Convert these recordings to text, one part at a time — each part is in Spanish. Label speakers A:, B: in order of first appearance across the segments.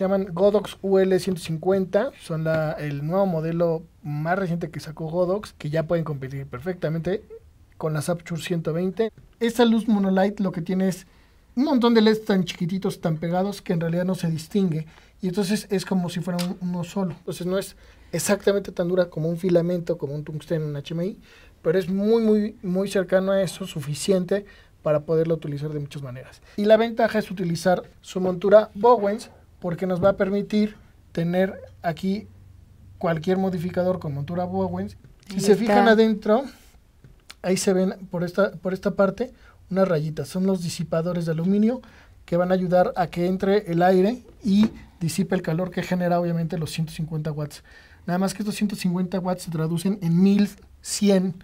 A: Se llaman Godox UL150, son el nuevo modelo más reciente que sacó Godox, que ya pueden competir perfectamente con la Sapture 120. Esta luz Monolight lo que tiene es un montón de LEDs tan chiquititos, tan pegados, que en realidad no se distingue. Y entonces es como si fuera uno solo. Entonces no es exactamente tan dura como un filamento, como un tungsteno, un HMI, pero es muy, muy, muy cercano a eso, suficiente para poderlo utilizar de muchas maneras. Y la ventaja es utilizar su montura Bowens porque nos va a permitir tener aquí cualquier modificador con montura Bowens. Si se fijan adentro, ahí se ven por esta, por esta parte unas rayitas. Son los disipadores de aluminio que van a ayudar a que entre el aire y disipe el calor que genera obviamente los 150 watts. Nada más que estos 150 watts se traducen en 1100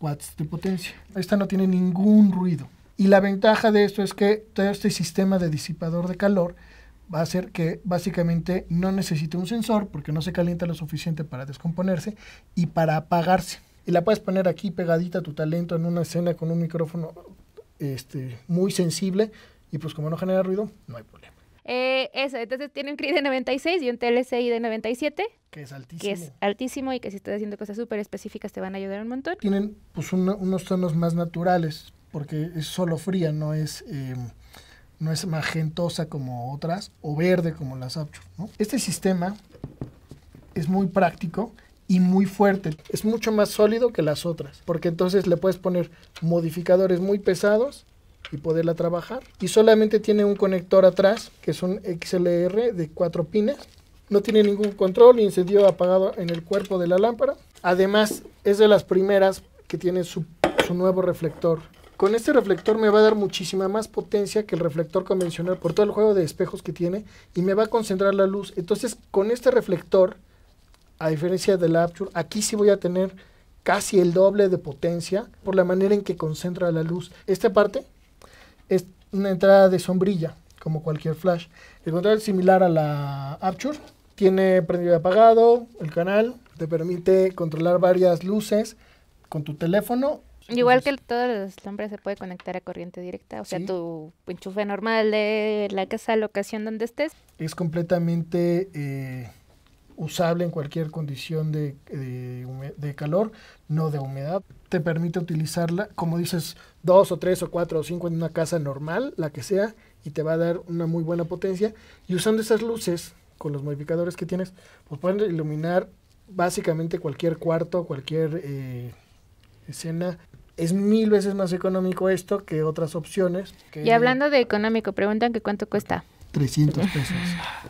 A: watts de potencia. Esta no tiene ningún ruido. Y la ventaja de esto es que todo este sistema de disipador de calor va a ser que básicamente no necesite un sensor porque no se calienta lo suficiente para descomponerse y para apagarse. Y la puedes poner aquí pegadita a tu talento en una escena con un micrófono este, muy sensible y pues como no genera ruido, no hay
B: problema. Eh, eso, entonces tienen un CRI de 96 y un TLCI de 97.
A: Que es altísimo. Que es
B: altísimo y que si estás haciendo cosas súper específicas te van
A: a ayudar un montón. Tienen pues unos tonos más naturales porque es solo fría, no es... Em, no es magentosa como otras o verde como las Sapcho, Este sistema es muy práctico y muy fuerte. Es mucho más sólido que las otras, porque entonces le puedes poner modificadores muy pesados y poderla trabajar. Y solamente tiene un conector atrás, que es un XLR de cuatro pines. No tiene ningún control, incendio apagado en el cuerpo de la lámpara. Además, es de las primeras que tiene su, su nuevo reflector con este reflector me va a dar muchísima más potencia que el reflector convencional por todo el juego de espejos que tiene y me va a concentrar la luz. Entonces, con este reflector, a diferencia la Aperture, aquí sí voy a tener casi el doble de potencia por la manera en que concentra la luz. Esta parte es una entrada de sombrilla, como cualquier flash. El control es similar a la Aperture. Tiene prendido y apagado el canal, te permite controlar varias luces con tu teléfono
B: Igual que todos los hombres se puede conectar a corriente directa, o sea, tu enchufe normal de la casa, la locación donde estés.
A: Es completamente eh, usable en cualquier condición de, calor, no de humedad. Te permite utilizarla, como dices, dos o tres o cuatro o cinco en una casa normal, la que sea, y te va a dar una muy buena potencia. Y usando esas luces, con los modificadores que tienes, pues pueden iluminar básicamente cualquier cuarto, cualquier... Eh, escena es mil veces más económico esto que otras opciones. y
B: hablando de económico, preguntan que cuánto cuesta.
A: 300 pesos.